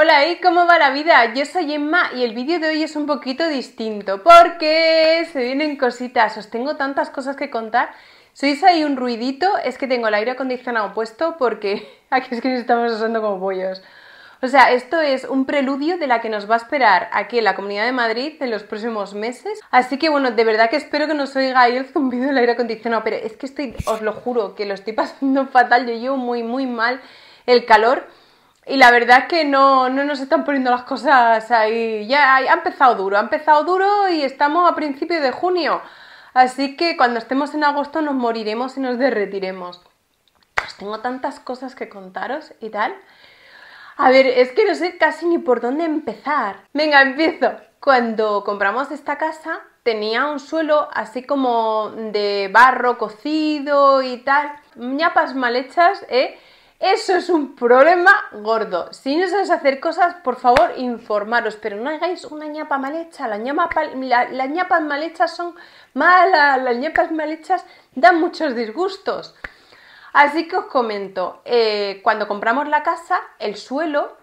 Hola, ¿y cómo va la vida? Yo soy Emma y el vídeo de hoy es un poquito distinto porque se vienen cositas, os tengo tantas cosas que contar. Si ahí un ruidito, es que tengo el aire acondicionado puesto porque aquí es que nos estamos usando como pollos. O sea, esto es un preludio de la que nos va a esperar aquí en la Comunidad de Madrid en los próximos meses. Así que bueno, de verdad que espero que no oiga ahí el zumbido del aire acondicionado, pero es que estoy, os lo juro, que lo estoy pasando fatal, yo llevo muy, muy mal el calor. Y la verdad es que no, no nos están poniendo las cosas ahí. Ya ha empezado duro, ha empezado duro y estamos a principios de junio. Así que cuando estemos en agosto nos moriremos y nos derretiremos. Os pues tengo tantas cosas que contaros y tal. A ver, es que no sé casi ni por dónde empezar. Venga, empiezo. Cuando compramos esta casa tenía un suelo así como de barro cocido y tal. Ñapas mal hechas, ¿eh? Eso es un problema gordo. Si no sabes hacer cosas, por favor, informaros, pero no hagáis una ñapa mal hecha. Las, la, ñapas mal hechas son malas, las ñapas mal hechas dan muchos disgustos. Así que os comento, eh, cuando compramos la casa, el suelo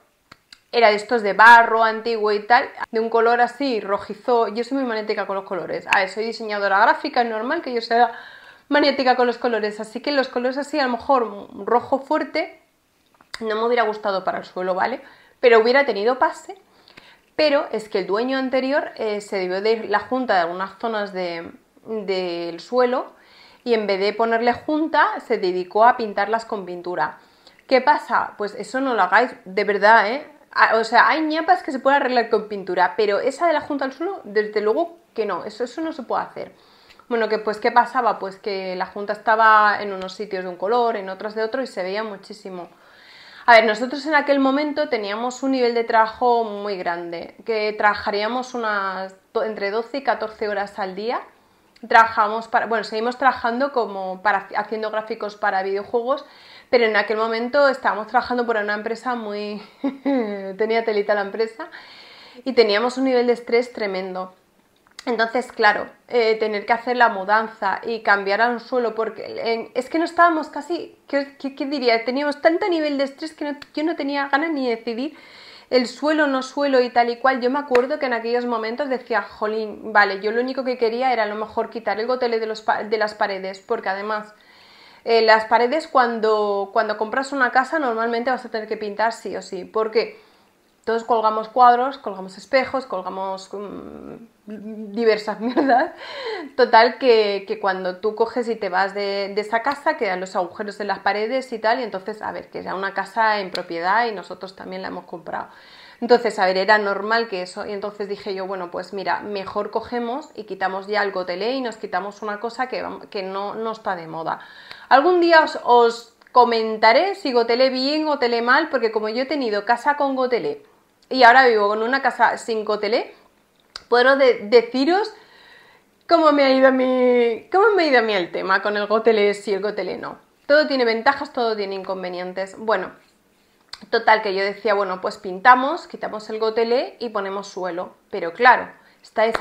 era de estos de barro antiguo y tal, de un color así rojizo. Yo soy muy manética con los colores. A soy diseñadora gráfica, es normal que yo sea maniática con los colores, así que los colores así, a lo mejor rojo fuerte, no me hubiera gustado para el suelo, ¿vale? Pero hubiera tenido pase, pero es que el dueño anterior eh, se debió de la junta de algunas zonas del suelo y en vez de ponerle junta se dedicó a pintarlas con pintura. ¿Qué pasa? Pues eso no lo hagáis de verdad, ¿eh? O sea, hay ñapas que se pueden arreglar con pintura, pero esa de la junta al suelo, desde luego que no, eso, eso no se puede hacer. Bueno, que pues qué pasaba, pues que la junta estaba en unos sitios de un color, en otros de otro y se veía muchísimo. A ver, nosotros en aquel momento teníamos un nivel de trabajo muy grande, que trabajaríamos unas entre 12 y 14 horas al día. Trabajamos para, bueno, seguimos trabajando como para, haciendo gráficos para videojuegos, pero en aquel momento estábamos trabajando por una empresa muy tenía telita la empresa y teníamos un nivel de estrés tremendo. Entonces, claro, eh, tener que hacer la mudanza y cambiar a un suelo, porque es que no estábamos casi, ¿qué, diría? Teníamos tanto nivel de estrés que yo no tenía ganas ni de decidir el suelo, no suelo y tal y cual. Yo me acuerdo que en aquellos momentos decía, jolín, vale, yo lo único que quería era a lo mejor quitar el gotele de, los, de las paredes, porque además... Eh, las paredes cuando, cuando compras una casa normalmente vas a tener que pintar sí o sí, porque todos colgamos cuadros, colgamos espejos, colgamos mm, diversas mierdas. Total, que, que, cuando tú coges y te vas de, esa casa, quedan los agujeros en las paredes y tal, y entonces, a ver, que era una casa en propiedad y nosotros también la hemos comprado. Entonces, a ver, era normal que eso, y entonces dije yo, bueno, pues mira, mejor cogemos y quitamos ya el gotelé y nos quitamos una cosa que, que no, no, está de moda. Algún día os, comentaré si Gotelé bien o Gotelé mal, porque como yo he tenido casa con Gotelé y ahora vivo con una casa sin Gotelé, de deciros cómo me ha ido a mí, cómo me ha ido a mí el tema con el Gotelé, si y el Gotelé e no. Todo tiene ventajas, todo tiene inconvenientes. Bueno, total que yo decía, bueno, pues pintamos, quitamos el Gotelé e y ponemos suelo. Pero claro,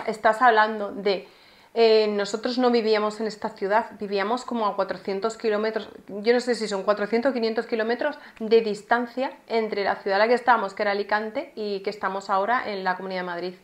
estás hablando de eh, nosotros no vivíamos en esta ciudad, vivíamos como a 400 kilómetros, yo no sé si son 400 o 500 kilómetros de distancia entre la ciudad en la que estábamos, que era Alicante, y que estamos ahora en la Comunidad de Madrid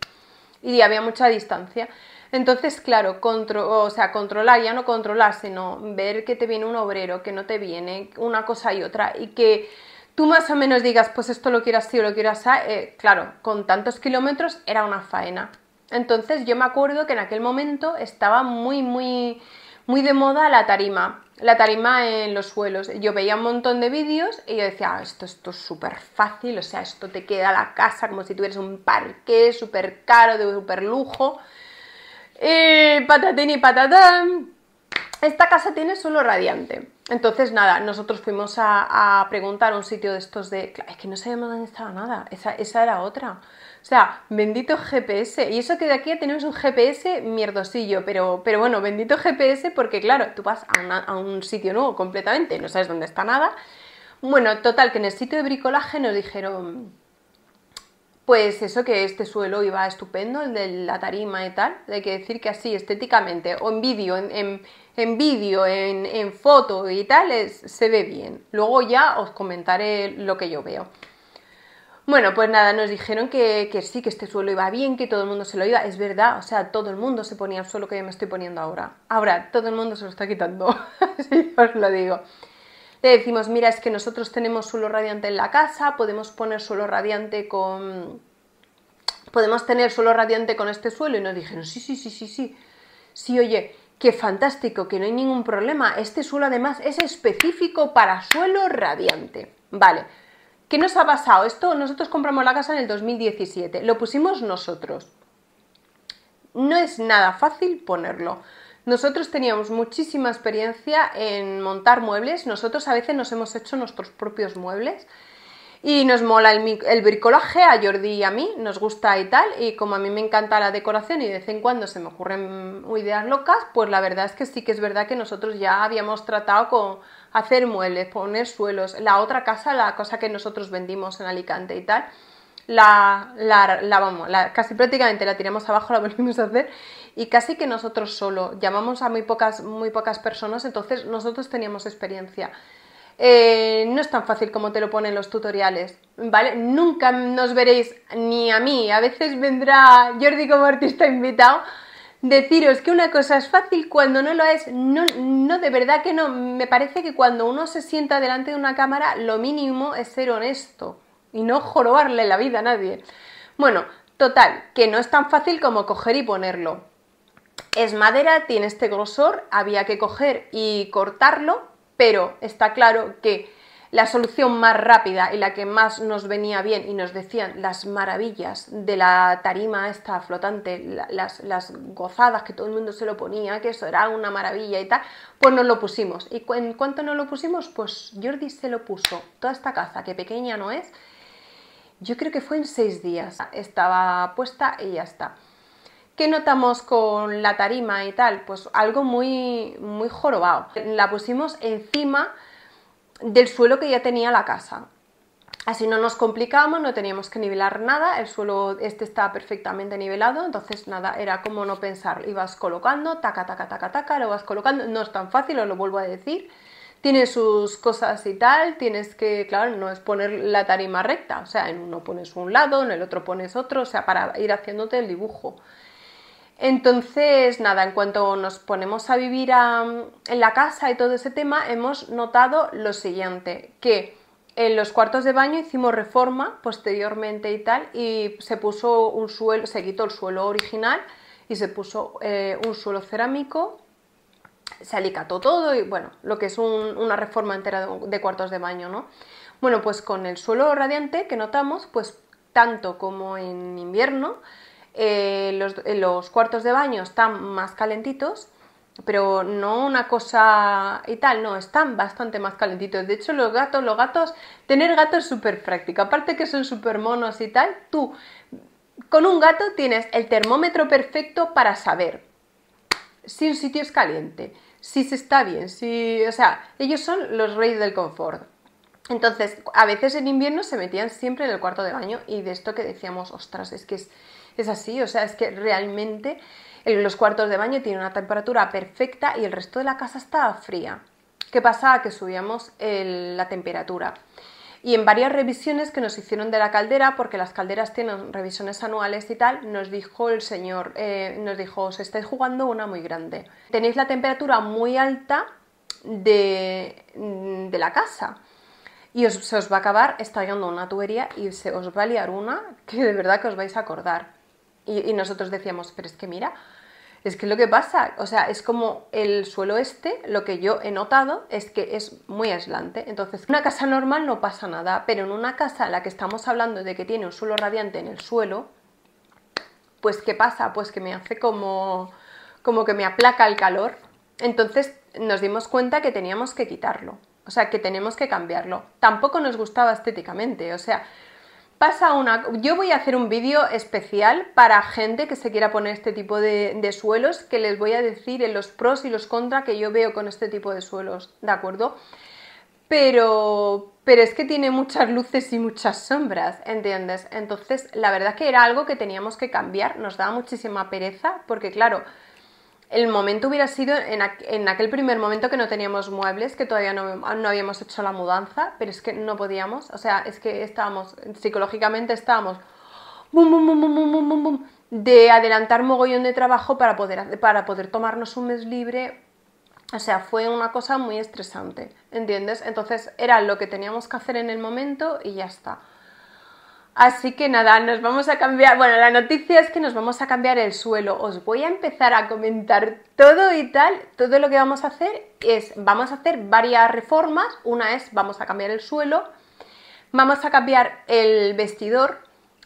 y había mucha distancia. Entonces, claro, o sea, controlar, ya no controlar, sino ver que te viene un obrero, que no te viene, una cosa y otra, y que tú más o menos digas, pues esto lo quieras sí o lo quieras así, eh, claro, con tantos kilómetros era una faena. Entonces yo me acuerdo que en aquel momento estaba muy, muy, muy de moda la tarima la tarima en los suelos. Yo veía un montón de vídeos y yo decía, ah, esto, esto es súper fácil, o sea, esto te queda la casa como si tuvieras un parque súper caro, de súper lujo. Eh, patatín y patatán. Esta casa tiene suelo radiante. Entonces, nada, nosotros fuimos a, preguntar un sitio de estos de... es que no sabíamos dónde estaba nada, esa era otra. O sea, bendito GPS. Y eso que de aquí tenemos un GPS mierdosillo, pero, bueno, bendito GPS porque claro, tú vas a, un sitio nuevo completamente, no sabes dónde está nada. Bueno, total, que en el sitio de bricolaje nos dijeron, pues eso que este suelo iba estupendo, el de la tarima y tal, hay que decir que así estéticamente, o en vídeo, en, vídeo, en, foto y tal, se ve bien. Luego ya os comentaré lo que yo veo. Bueno, pues nada, nos dijeron que, sí, que este suelo iba bien, que todo el mundo se lo iba. Es verdad, o sea, todo el mundo se ponía el suelo que yo me estoy poniendo ahora. Ahora, todo el mundo se lo está quitando, si os lo digo. Le decimos, mira, es que nosotros tenemos suelo radiante en la casa, podemos poner suelo radiante con... Podemos tener suelo radiante con este suelo. Y nos dijeron, sí, sí, sí, sí, sí. Sí, oye, qué fantástico, que no hay ningún problema. Este suelo además es específico para suelo radiante. Vale ¿Qué nos ha pasado? Esto, nosotros compramos la casa en el 2017, lo pusimos nosotros. No es nada fácil ponerlo. Nosotros teníamos muchísima experiencia en montar muebles, nosotros a veces nos hemos hecho nuestros propios muebles y nos mola el, bricolaje a Jordi y a mí, nos gusta y tal, y como a mí me encanta la decoración y de vez en cuando se me ocurren ideas locas, pues la verdad es que sí que es verdad que nosotros ya habíamos tratado con hacer muebles, poner suelos, la otra casa, la cosa que nosotros vendimos en Alicante y tal, la, la, vamos, casi prácticamente la tiramos abajo, la volvimos a hacer y casi que nosotros solo, llamamos a muy pocas, muy pocas personas, entonces nosotros teníamos experiencia. Eh, no es tan fácil como te lo ponen los tutoriales, ¿vale? Nunca nos veréis ni a mí, a veces vendrá Jordi como artista invitado, deciros que una cosa es fácil cuando no lo es, no, no, de verdad que no. Me parece que cuando uno se sienta delante de una cámara, lo mínimo es ser honesto y no jorobarle la vida a nadie. Bueno, total, que no es tan fácil como coger y ponerlo. Es madera, tiene este grosor, había que coger y cortarlo, pero está claro que la solución más rápida y la que más nos venía bien y nos decían las maravillas de la tarima esta flotante, las, gozadas que todo el mundo se lo ponía, que eso era una maravilla y tal, pues nos lo pusimos. ¿Y en cuánto nos lo pusimos? Pues Jordi se lo puso, toda esta caza, que pequeña no es, yo creo que fue en seis días, estaba puesta y ya está. ¿Qué notamos con la tarima y tal? Pues algo muy, muy jorobado. La pusimos encima del suelo que ya tenía la casa. Así no nos complicamos, no teníamos que nivelar nada, el suelo este está perfectamente nivelado, entonces nada, era como no pensar, ibas colocando, taca, taca, taca, taca, lo vas colocando, no es tan fácil, os lo vuelvo a decir, tiene sus cosas y tal, tienes que, claro, no es poner la tarima recta, o sea, en uno pones un lado, en el otro pones otro, o sea, para ir haciéndote el dibujo. Entonces, nada, en cuanto nos ponemos a vivir en la casa y todo ese tema, hemos notado lo siguiente, que en los cuartos de baño hicimos reforma posteriormente y tal, y se puso un suelo, se quitó el suelo original y se puso eh, un suelo cerámico, se alicató todo y bueno, lo que es una reforma entera de cuartos de baño, ¿no? Bueno, pues con el suelo radiante que notamos, pues tanto como en invierno, eh, eh, los, cuartos de baño están más calentitos, pero no una cosa y tal, no, están bastante más calentitos. De hecho, los gatos, los gatos, tener gatos es súper práctico, aparte que son súper monos y tal, tú con un gato tienes el termómetro perfecto para saber si un sitio es caliente, si se está bien, si, o sea, ellos son los reyes del confort. Entonces, a veces en invierno se metían siempre en el cuarto de baño y de esto que decíamos, ostras, es que es, así, o sea, es que realmente los cuartos de baño tienen una temperatura perfecta y el resto de la casa estaba fría. ¿Qué pasaba? Que subíamos la temperatura. Y en varias revisiones que nos hicieron de la caldera, porque las calderas tienen revisiones anuales y tal, nos dijo el señor, eh, nos dijo, os estáis jugando una muy grande. Tenéis la temperatura muy alta de, de la casa y se os va a acabar estallando una tubería y se os va a liar una que de verdad que os vais a acordar. Y, nosotros decíamos, pero es que mira, es que lo que pasa, o sea, es como el suelo este, lo que yo he notado es que es muy aislante. Entonces, en una casa normal no pasa nada, pero en una casa a la que estamos hablando de que tiene un suelo radiante en el suelo, pues ¿qué pasa? Pues que me hace como, como que me aplaca el calor. Entonces nos dimos cuenta que teníamos que quitarlo. O sea, que tenemos que cambiarlo. Tampoco nos gustaba estéticamente, o sea, pasa una... Yo voy a hacer un vídeo especial para gente que se quiera poner este tipo de, suelos, que les voy a decir en los pros y los contras que yo veo con este tipo de suelos, ¿de acuerdo? Pero, pero es que tiene muchas luces y muchas sombras, ¿entiendes? Entonces, la verdad que era algo que teníamos que cambiar, nos daba muchísima pereza, porque claro, el momento hubiera sido en, en, aquel primer momento que no teníamos muebles, que todavía no, habíamos hecho la mudanza, pero es que no podíamos, o sea, es que estábamos, psicológicamente estábamos, de adelantar mogollón de trabajo para poder, para poder tomarnos un mes libre. O sea, fue una cosa muy estresante, ¿entiendes? Entonces era lo que teníamos que hacer en el momento y ya está. Así que nada, nos vamos a cambiar. Bueno, la noticia es que nos vamos a cambiar el suelo. Os voy a empezar a comentar todo y tal. Todo lo que vamos a hacer es, vamos a hacer varias reformas. Una es, vamos a cambiar el suelo. Vamos a cambiar el vestidor,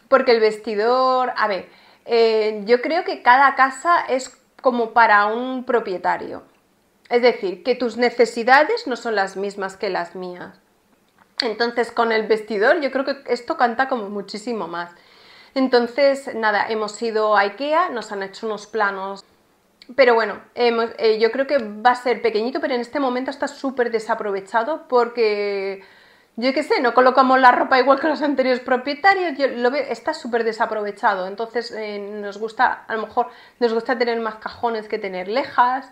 porque el vestidor, a ver, eh, yo creo que cada casa es como para un propietario. Es decir, que tus necesidades no son las mismas que las mías. Entonces con el vestidor yo creo que esto canta como muchísimo más. Entonces nada, hemos ido a Ikea, nos han hecho unos planos pero bueno, eh, yo creo que va a ser pequeñito, pero en este momento está súper desaprovechado porque, yo qué sé, no colocamos la ropa igual que los anteriores propietarios, yo lo veo, está súper desaprovechado. Entonces eh, nos gusta, a lo mejor nos gusta tener más cajones que tener lejas.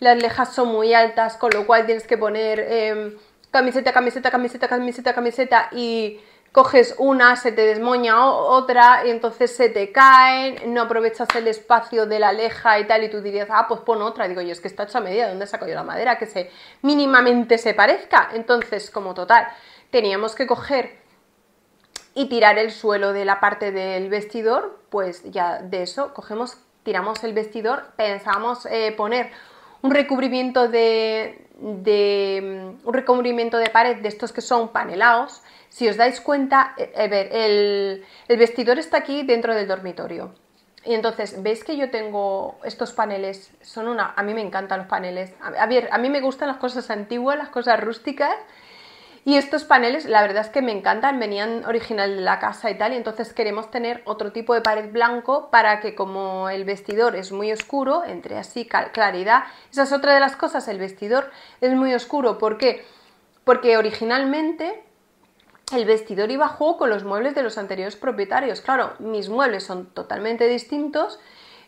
Las lejas son muy altas, con lo cual tienes que poner... Em, camiseta, camiseta, camiseta, camiseta, camiseta y coges una, se te desmoña otra y entonces se te caen, no aprovechas el espacio de la leja y tal y tú dirías, ah, pues pon otra. digo, yo es que está hecha a medida, ¿dónde saco yo la madera que se mínimamente se parezca? Entonces, como total, teníamos que coger y tirar el suelo de la parte del vestidor, pues ya de eso cogemos, tiramos el vestidor, pensamos eh, poner un recubrimiento de, de, mm, un recubrimiento de pared de estos que son panelados, si os dais cuenta, e, e, el, vestidor está aquí dentro del dormitorio. Y entonces, ¿veis que yo tengo estos paneles? Son una. A mí me encantan los paneles. A, a ver, a mí me gustan las cosas antiguas, las cosas rústicas. Y estos paneles, la verdad es que me encantan, venían original de la casa y tal, y entonces queremos tener otro tipo de pared blanco para que como el vestidor es muy oscuro, entre así claridad. Esa es otra de las cosas, el vestidor es muy oscuro, ¿por qué? Porque originalmente el vestidor iba a juego con los muebles de los anteriores propietarios. Claro, mis muebles son totalmente distintos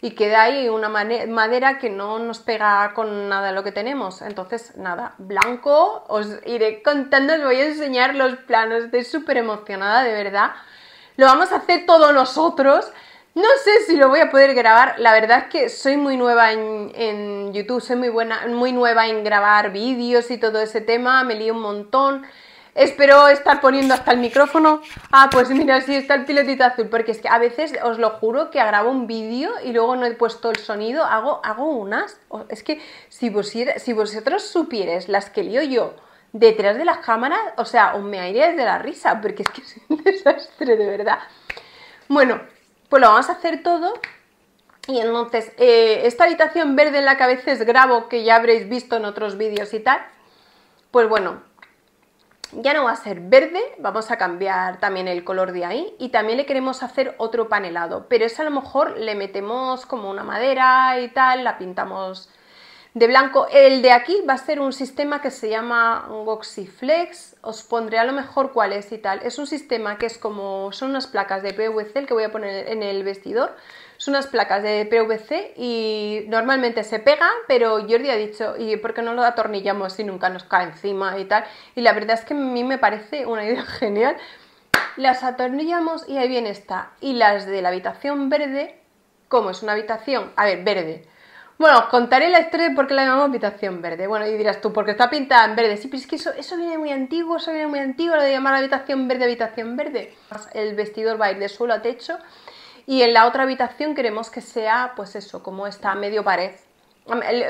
y queda ahí una madera que no nos pega con nada lo que tenemos. Entonces, nada, blanco, os iré contando, os voy a enseñar los planos, estoy súper emocionada, de verdad. Lo vamos a hacer todos nosotros. No sé si lo voy a poder grabar, la verdad es que soy muy nueva en, en YouTube, soy muy, buena, muy nueva en grabar vídeos y todo ese tema, me lío un montón. Espero estar poniendo hasta el micrófono. Ah, pues mira, sí, está el pilotito azul, porque es que a veces os lo juro que grabo un vídeo y luego no he puesto el sonido, hago, hago unas. Es que si, si vosotros supierais las que lío yo detrás de las cámaras, o sea, os me aire de la risa, porque es que es un desastre, de verdad. Bueno, pues lo vamos a hacer todo. Y entonces, eh, esta habitación verde en la que a veces grabo, que ya habréis visto en otros vídeos y tal, pues bueno, ya no va a ser verde, vamos a cambiar también el color de ahí y también le queremos hacer otro panelado, pero es a lo mejor le metemos como una madera y tal, la pintamos de blanco. El de aquí va a ser un sistema que se llama Goxiflex, os pondré a lo mejor cuál es y tal. Es un sistema que es como, son unas placas de PVC que voy a poner en el vestidor, son unas placas de PVC y normalmente se pega, pero Jordi ha dicho, ¿y por qué no lo atornillamos si nunca nos cae encima y tal? Y la verdad es que a mí me parece una idea genial. Las atornillamos y ahí bien está. Y las de la habitación verde, ¿cómo es una habitación? A ver, verde. Bueno, os contaré la historia de por qué la llamamos habitación verde. Bueno, y dirás tú, porque está pintada en verde. Sí, pero es que eso, eso viene muy antiguo, eso viene muy antiguo, lo de llamar habitación verde, habitación verde. El vestidor va a ir de suelo a techo y en la otra habitación queremos que sea, pues eso, como esta medio pared.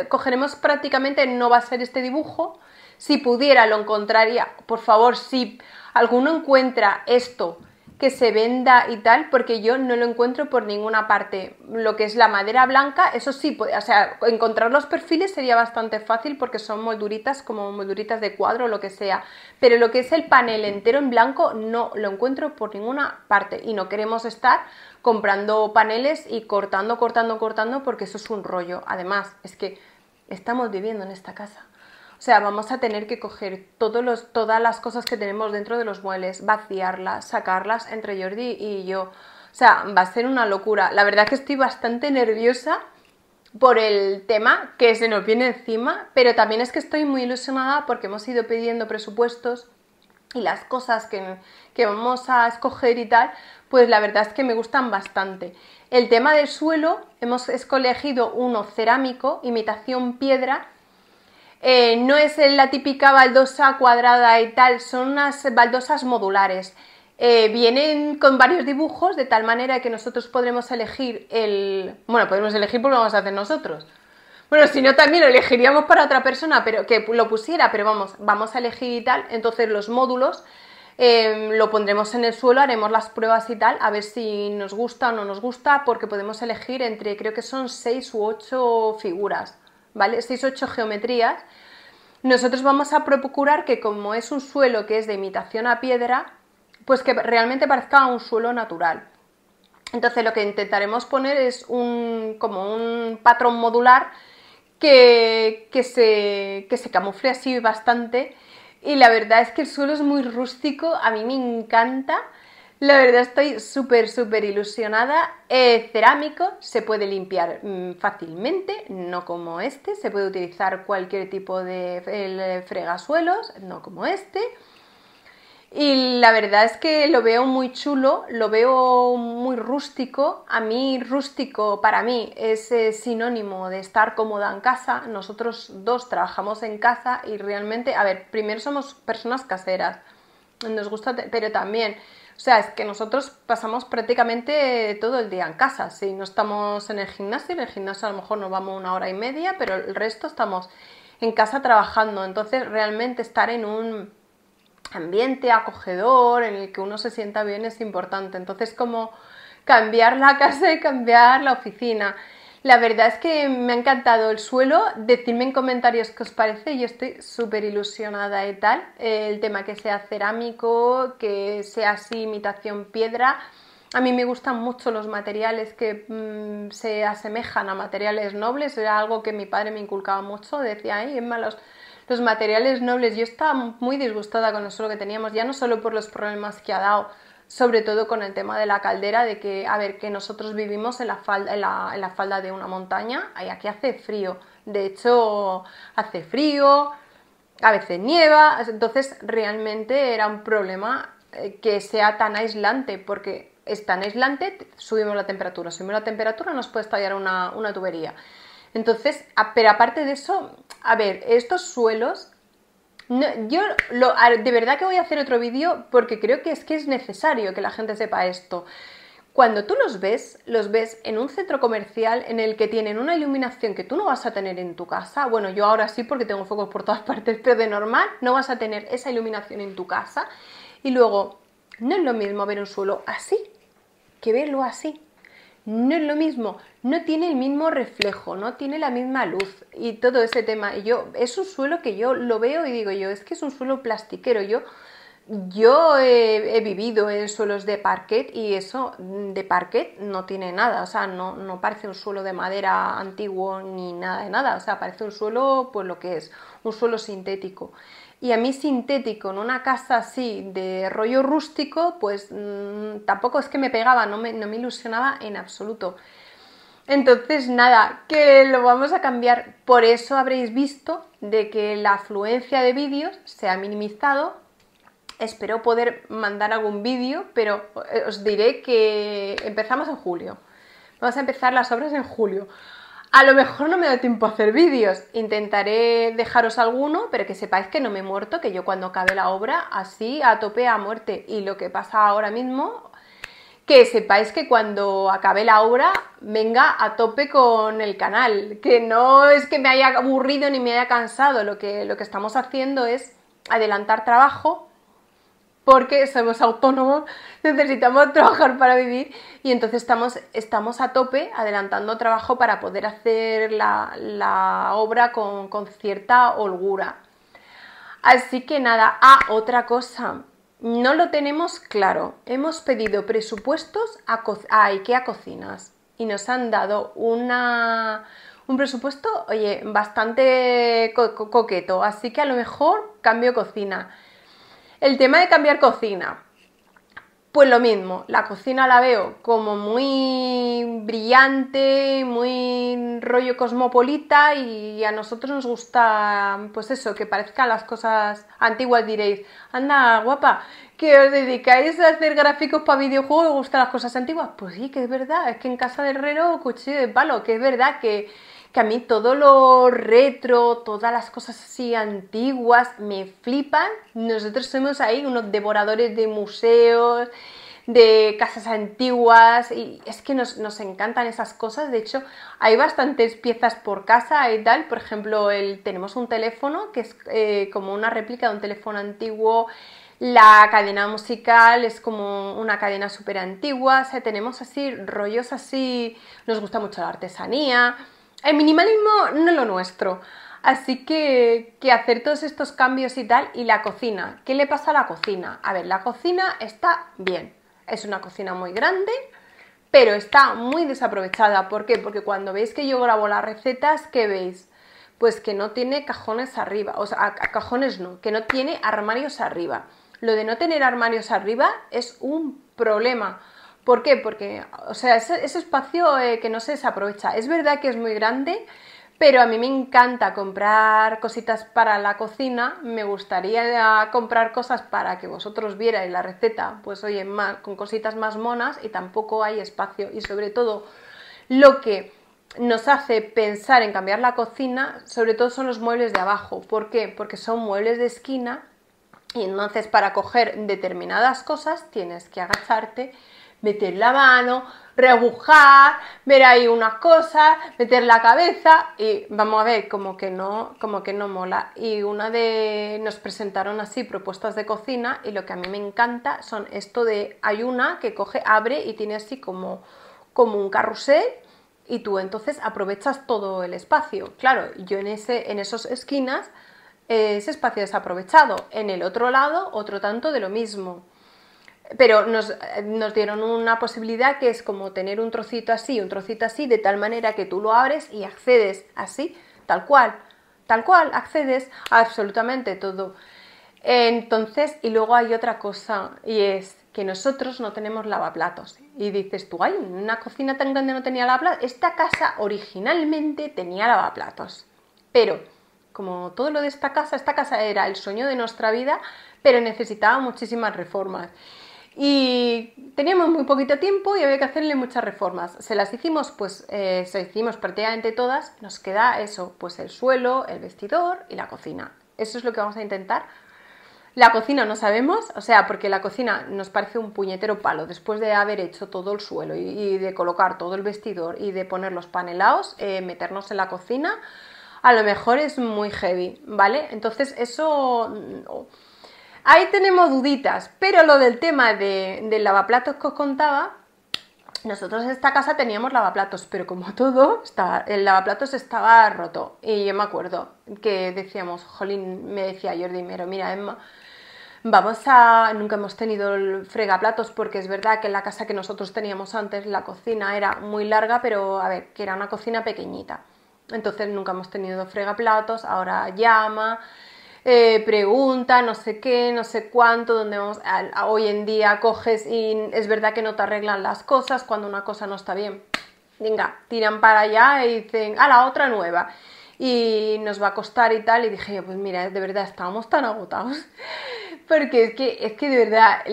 Cogeremos prácticamente, no va a ser este dibujo, si pudiera lo encontraría, por favor, si alguno encuentra esto que se venda y tal, porque yo no lo encuentro por ninguna parte. Lo que es la madera blanca, eso sí, o sea, encontrar los perfiles sería bastante fácil porque son molduritas como molduritas de cuadro o lo que sea, pero lo que es el panel entero en blanco no lo encuentro por ninguna parte y no queremos estar comprando paneles y cortando, cortando, cortando, porque eso es un rollo. Además, es que estamos viviendo en esta casa. O sea, vamos a tener que coger todos los, todas las cosas que tenemos dentro de los muebles, vaciarlas, sacarlas entre Jordi y yo. O sea, va a ser una locura. La verdad que estoy bastante nerviosa por el tema que se nos viene encima, pero también es que estoy muy ilusionada porque hemos ido pidiendo presupuestos y las cosas que, que vamos a escoger y tal, pues la verdad es que me gustan bastante. El tema del suelo, hemos escogido uno cerámico, imitación piedra. Eh, no es la típica baldosa cuadrada y tal, son unas baldosas modulares. Eh, vienen con varios dibujos de tal manera que nosotros podremos elegir el... Bueno, podemos elegir porque lo vamos a hacer nosotros. Bueno, si no también lo elegiríamos para otra persona pero que lo pusiera, pero vamos, vamos a elegir y tal. Entonces los módulos Em, lo pondremos en el suelo, haremos las pruebas y tal, a ver si nos gusta o no nos gusta, porque podemos elegir entre, creo que son 6 u 8 figuras, ¿vale? 6 u 8 geometrías. Nosotros vamos a procurar que como es un suelo que es de imitación a piedra, pues que realmente parezca un suelo natural. Entonces lo que intentaremos poner es un, como un patrón modular que, que, se, que se camufle así bastante y la verdad es que el suelo es muy rústico, a mí me encanta. La verdad estoy súper, súper ilusionada. Eh, cerámico se puede limpiar mm, fácilmente, no como este. Se puede utilizar cualquier tipo de eh, fregasuelos, no como este. Y la verdad es que lo veo muy chulo, lo veo muy rústico. A mí rústico para mí es eh, sinónimo de estar cómoda en casa. Nosotros dos trabajamos en casa y realmente, a ver, primero somos personas caseras, nos gusta, pero también, o sea, es que nosotros pasamos prácticamente eh, todo el día en casa. Si no estamos en el gimnasio, en el gimnasio a lo mejor nos vamos una hora y media, pero el resto estamos en casa trabajando. Entonces realmente estar en un este ambiente acogedor en el que uno se sienta bien es importante. Entonces, como cambiar la casa y cambiar la oficina. La verdad es que me ha encantado el suelo. Decidme en comentarios qué os parece. Yo estoy súper ilusionada y tal. El tema que sea cerámico, que sea así imitación piedra. A mí me gustan mucho los materiales que mm, se asemejan a materiales nobles. Era algo que mi padre me inculcaba mucho. Decía, ay, es los materiales nobles. Yo estaba muy disgustada con eso que teníamos, ya no solo por los problemas que ha dado, sobre todo con el tema de la caldera, de que, a ver, que nosotros vivimos en la falda, en la, falda de una montaña y aquí hace frío. De hecho, hace frío, a veces nieva, entonces realmente era un problema eh, que sea tan aislante, porque es tan aislante, subimos la temperatura, subimos la temperatura, nos puede estallar una, una tubería. Entonces, pero aparte de eso, a ver, estos suelos yo lo, de verdad que voy a hacer otro vídeo porque creo que es que es necesario que la gente sepa esto. Cuando tú los ves, los ves en un centro comercial en el que tienen una iluminación que tú no vas a tener en tu casa. Bueno, yo ahora sí porque tengo focos por todas partes, pero de normal no vas a tener esa iluminación en tu casa. Y luego, no es lo mismo ver un suelo así que verlo así no es lo mismo, no tiene el mismo reflejo, no tiene la misma luz y todo ese tema. Y yo, es un suelo que yo lo veo y digo yo, es que es un suelo plastiquero. Yo, yo he, vivido en suelos de parquet y eso de parquet no tiene nada, o sea, no, no parece un suelo de madera antiguo ni nada de nada, o sea, parece un suelo, pues lo que es, un suelo sintético y a mí sintético en una casa así de rollo rústico, pues mm, tampoco es que me pegaba, no me, no me ilusionaba en absoluto. Entonces, nada, que lo vamos a cambiar. Por eso habréis visto de que la afluencia de vídeos se ha minimizado. Espero poder mandar algún vídeo, pero eh, os diré que empezamos en julio. Vamos a empezar las obras en julio. A lo mejor no me da tiempo a hacer vídeos. Intentaré dejaros alguno, pero que sepáis que no me he muerto, que yo cuando acabe la obra, así a tope a muerte. Y lo que pasa ahora mismo, que sepáis que cuando acabe la obra, venga a tope con el canal. Que no es que me haya aburrido ni me haya cansado. Lo que, lo que estamos haciendo es adelantar trabajo porque somos autónomos, necesitamos trabajar para vivir y entonces estamos, a tope adelantando trabajo para poder hacer la, obra con, cierta holgura. Así que nada, ah, otra cosa, no lo tenemos claro, hemos pedido presupuestos a, IKEA Cocinas y nos han dado un presupuesto, oye, bastante coqueto, así que a lo mejor cambio cocina. El tema de cambiar cocina. Pues lo mismo, la cocina la veo como muy brillante, muy rollo cosmopolita y a nosotros nos gusta, pues eso, que parezcan las cosas antiguas. Diréis, anda guapa, que os dedicáis a hacer gráficos para videojuegos y gustan las cosas antiguas. Pues sí, que es verdad, es que en casa de herrero cuchillo de palo, que es verdad que que a mí todo lo retro, todas las cosas así antiguas me flipan. Nosotros somos ahí unos devoradores de museos, de casas antiguas y es que nos, encantan esas cosas. De hecho, hay bastantes piezas por casa y tal. Por ejemplo, tenemos un teléfono que es eh, como una réplica de un teléfono antiguo. La cadena musical es como una cadena súper antigua. tenemos así rollos así. Nos gusta mucho la artesanía el minimalismo no es lo nuestro. Así que, que hacer todos estos cambios y tal, y la cocina. ¿Qué le pasa a la cocina? A ver, la cocina está bien. Es una cocina muy grande, pero está muy desaprovechada. ¿Por qué? Porque cuando veis que yo grabo las recetas, ¿qué veis? Pues que no tiene cajones arriba, o sea, cajones no, que no tiene armarios arriba. Lo de no tener armarios arriba es un problema, ¿Por qué? Porque, o sea, ese, espacio eh, que no se desaprovecha. Es verdad que es muy grande, pero a mí me encanta comprar cositas para la cocina, me gustaría comprar cosas para que vosotros vierais la receta, pues oye, con cositas más monas y tampoco hay espacio y sobre todo lo que nos hace pensar en cambiar la cocina, sobre todo son los muebles de abajo, ¿por qué? Porque son muebles de esquina y entonces para coger determinadas cosas tienes que agacharte meter la mano, rebujar, ver ahí unas cosas, meter la cabeza y vamos a ver, como que no, como que no mola. Y una de nos presentaron así propuestas de cocina y lo que a mí me encanta son esto de hay una que coge, abre y tiene así como como un carrusel y tú entonces aprovechas todo el espacio. Claro, yo en ese en esas esquinas eh, ese espacio desaprovechado, en el otro lado otro tanto de lo mismo pero nos, dieron una posibilidad que es como tener un trocito así, un trocito así, de tal manera que tú lo abres y accedes así, tal cual, tal cual, accedes a absolutamente todo. Entonces, y luego hay otra cosa, y es que nosotros no tenemos lavaplatos. Y dices tú, ay, una cocina tan grande no tenía lavaplatos. Esta casa originalmente tenía lavaplatos, pero como todo lo de esta casa, esta casa era el sueño de nuestra vida, pero necesitaba muchísimas reformas. Y teníamos muy poquito tiempo y había que hacerle muchas reformas. Se las hicimos, pues eh, se hicimos prácticamente todas. Nos queda eso, pues el suelo, el vestidor y la cocina. Eso es lo que vamos a intentar. La cocina no sabemos, o sea, porque la cocina nos parece un puñetero palo. Después de haber hecho todo el suelo y, de colocar todo el vestidor y de poner los panelados, eh, meternos en la cocina, a lo mejor es muy heavy, ¿vale? Entonces eso... Mm, Ahí tenemos duditas, pero lo del tema del lavaplatos que os contaba, nosotros en esta casa teníamos lavaplatos, pero como todo, el lavaplatos estaba roto. Y yo me acuerdo que decíamos, jolín, me decía Jordi, Mero, mira, Emma, vamos a... Nunca hemos tenido el fregaplatos porque es verdad que en la casa que nosotros teníamos antes, la cocina era muy larga, pero a ver, que era una cocina pequeñita. Entonces nunca hemos tenido fregaplatos, ahora llama, eh, pregunta, no sé qué, no sé cuánto, donde vamos, hoy en día coges y es verdad que no te arreglan las cosas cuando una cosa no está bien. Venga, tiran para allá y dicen, a ah, la otra nueva y nos va a costar y tal. Y dije, pues mira, de verdad estábamos tan agotados. Porque es que, es que de verdad,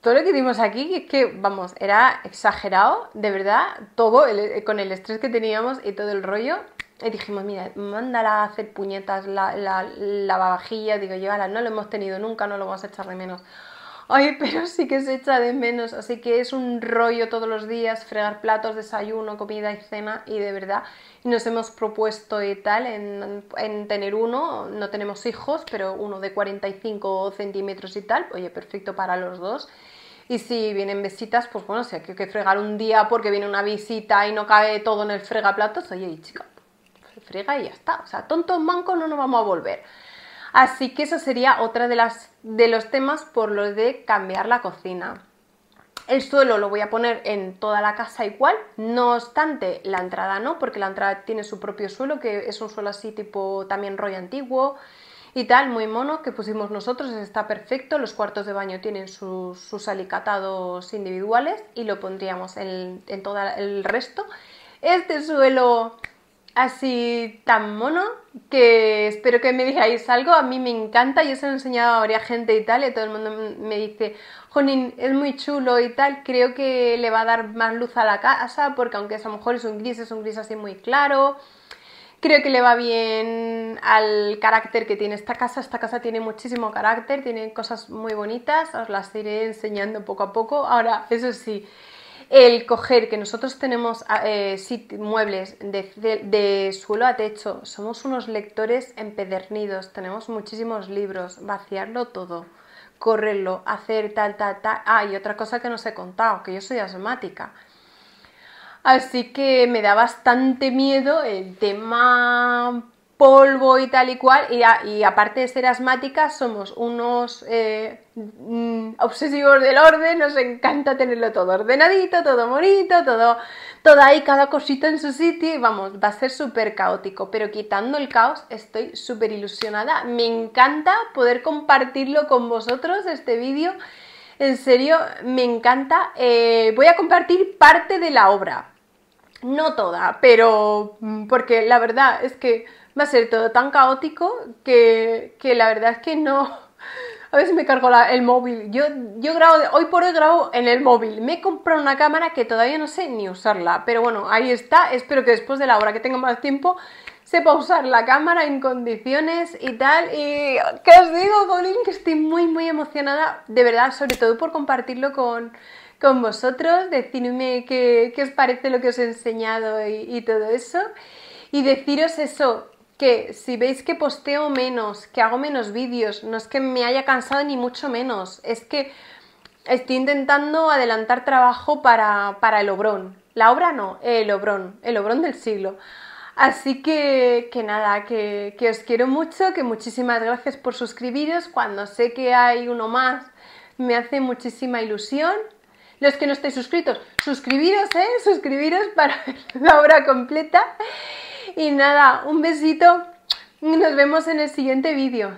todo lo que dimos aquí, que, vamos, era exagerado, de verdad, todo con el estrés que teníamos y todo el rollo. Y dijimos, mira, mándala a hacer puñetas, la, la, lavavajillas, digo, llévala, no lo hemos tenido nunca, no lo vamos a echar de menos. Ay, pero sí que se echa de menos, así que es un rollo todos los días fregar platos, desayuno, comida y cena y de verdad nos hemos propuesto y tal en, tener uno, no tenemos hijos, pero uno de 45 centímetros y tal, oye, perfecto para los dos. Y si vienen visitas, pues bueno, si hay que fregar un día porque viene una visita y no cae todo en el fregaplatos, oye, y chica, friega y ya está. O sea, tonto, manco, no nos vamos a volver. Así que eso sería otra de, las, de los temas por los de cambiar la cocina. El suelo lo voy a poner en toda la casa igual, no obstante la entrada no, porque la entrada tiene su propio suelo, que es un suelo así tipo también rollo antiguo y tal, muy mono, que pusimos nosotros, está perfecto, los cuartos de baño tienen sus, alicatados individuales y lo pondríamos en, en todo el resto. Este suelo así tan mono que espero que me digáis algo. A mí me encanta, yo se lo he enseñado a gente y tal, y todo el mundo me dice, Jonin, es muy chulo y tal, creo que le va a dar más luz a la casa, porque aunque a lo mejor es un gris, es un gris así muy claro. Creo que le va bien al carácter que tiene esta casa. Esta casa tiene muchísimo carácter, tiene cosas muy bonitas. Os las iré enseñando poco a poco. Ahora, eso sí, el coger que nosotros tenemos ah, eh, muebles de, suelo a techo, somos unos lectores empedernidos, tenemos muchísimos libros, vaciarlo todo, correrlo, hacer tal, tal, tal. Ah, y otra cosa que no os he contado, que yo soy asmática. Así que me da bastante miedo el tema polvo y tal y cual, y, aparte de ser asmáticas, somos unos eh, mm, obsesivos del orden, nos encanta tenerlo todo ordenadito, todo bonito, todo, todo ahí, cada cosita en su sitio, y vamos, va a ser súper caótico, pero quitando el caos estoy súper ilusionada, me encanta poder compartirlo con vosotros, este vídeo, en serio, me encanta, eh, voy a compartir parte de la obra, no toda, pero mm, porque la verdad es que va a ser todo tan caótico que, la verdad es que no, a ver si me cargo el móvil. Yo, yo grabo, hoy por hoy grabo en el móvil. Me he comprado una cámara que todavía no sé ni usarla. Pero bueno, ahí está. Espero que después de la hora que tenga más tiempo sepa usar la cámara en condiciones y tal. Y qué os digo, Colin, que estoy muy, muy emocionada. De verdad, sobre todo por compartirlo con, vosotros. Decidme qué, os parece lo que os he enseñado y todo eso. Y deciros eso, que si veis que posteo menos, que hago menos vídeos, no es que me haya cansado ni mucho menos, es que estoy intentando adelantar trabajo para, el obrón. La obra no, el obrón, el obrón del siglo. Así que, que nada, que, que, os quiero mucho, que muchísimas gracias por suscribiros. Cuando sé que hay uno más, me hace muchísima ilusión. Los que no estáis suscritos, suscribiros, ¿eh? Suscribiros para ver la obra completa. Y nada, un besito y nos vemos en el siguiente vídeo.